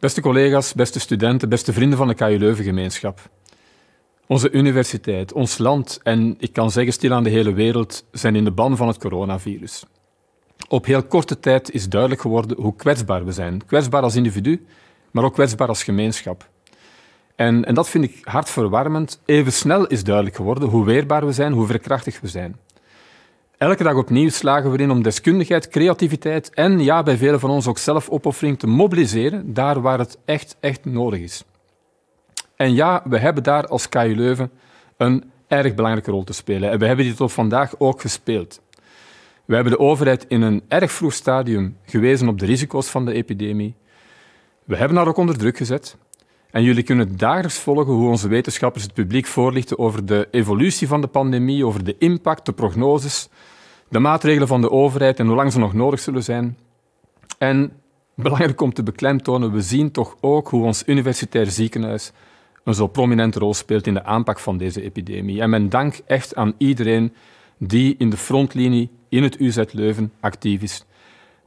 Beste collega's, beste studenten, beste vrienden van de KU Leuven-gemeenschap. Onze universiteit, ons land en ik kan zeggen stilaan de hele wereld zijn in de ban van het coronavirus. Op heel korte tijd is duidelijk geworden hoe kwetsbaar we zijn. Kwetsbaar als individu, maar ook kwetsbaar als gemeenschap. En, en dat vind ik hartverwarmend. Even snel is duidelijk geworden hoe weerbaar we zijn, hoe verkrachtig we zijn. Elke dag opnieuw slagen we in om deskundigheid, creativiteit en ja, bij velen van ons ook zelfopoffering te mobiliseren, daar waar het echt, echt nodig is. En ja, we hebben daar als KU Leuven een erg belangrijke rol te spelen. En we hebben die tot vandaag ook gespeeld. We hebben de overheid in een erg vroeg stadium gewezen op de risico's van de epidemie. We hebben haar ook onder druk gezet. En jullie kunnen dagelijks volgen hoe onze wetenschappers het publiek voorlichten over de evolutie van de pandemie, over de impact, de prognoses de maatregelen van de overheid en hoe lang ze nog nodig zullen zijn. En belangrijk om te beklemtonen, we zien toch ook hoe ons universitair ziekenhuis een zo prominente rol speelt in de aanpak van deze epidemie. En mijn dank echt aan iedereen die in de frontlinie in het UZ Leuven actief is.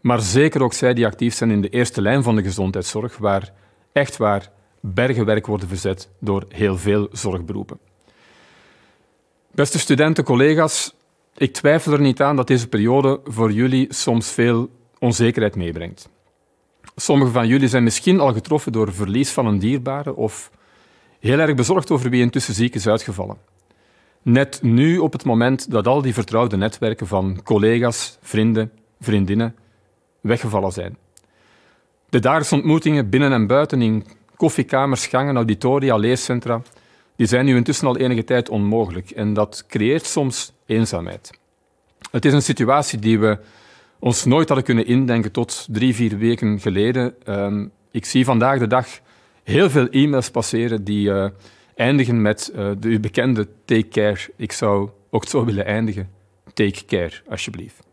Maar zeker ook zij die actief zijn in de eerste lijn van de gezondheidszorg, waar echt waar bergen werk worden verzet door heel veel zorgberoepen. Beste studenten, collega's, ik twijfel er niet aan dat deze periode voor jullie soms veel onzekerheid meebrengt. Sommigen van jullie zijn misschien al getroffen door verlies van een dierbare of heel erg bezorgd over wie intussen ziek is uitgevallen. Net nu, op het moment dat al die vertrouwde netwerken van collega's, vrienden, vriendinnen weggevallen zijn. De dagelijkse ontmoetingen binnen en buiten in koffiekamers, gangen, auditoria, leescentra die zijn nu intussen al enige tijd onmogelijk en dat creëert soms eenzaamheid. Het is een situatie die we ons nooit hadden kunnen indenken tot drie, vier weken geleden. Ehm, ik zie vandaag de dag heel veel e-mails passeren die eh, eindigen met eh, de bekende take care. Ik zou ook zo willen eindigen. Take care, alsjeblieft.